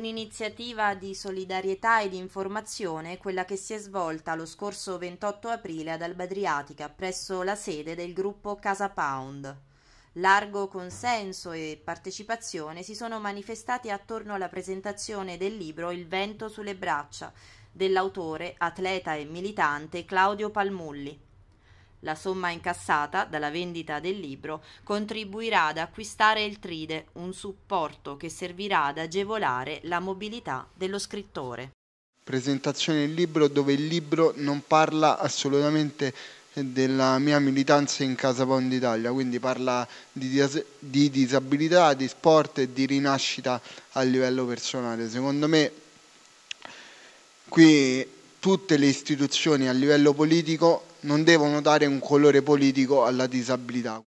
un'iniziativa di solidarietà e di informazione quella che si è svolta lo scorso 28 aprile ad Albadriatica presso la sede del gruppo Casa Pound. Largo consenso e partecipazione si sono manifestati attorno alla presentazione del libro Il vento sulle braccia dell'autore, atleta e militante Claudio Palmulli. La somma incassata dalla vendita del libro contribuirà ad acquistare il Tride, un supporto che servirà ad agevolare la mobilità dello scrittore. Presentazione del libro dove il libro non parla assolutamente della mia militanza in Casa Pound Italia, quindi parla di, dis- di disabilità, di sport e di rinascita a livello personale. Secondo me qui tutte le istituzioni a livello politico non devono dare un colore politico alla disabilità.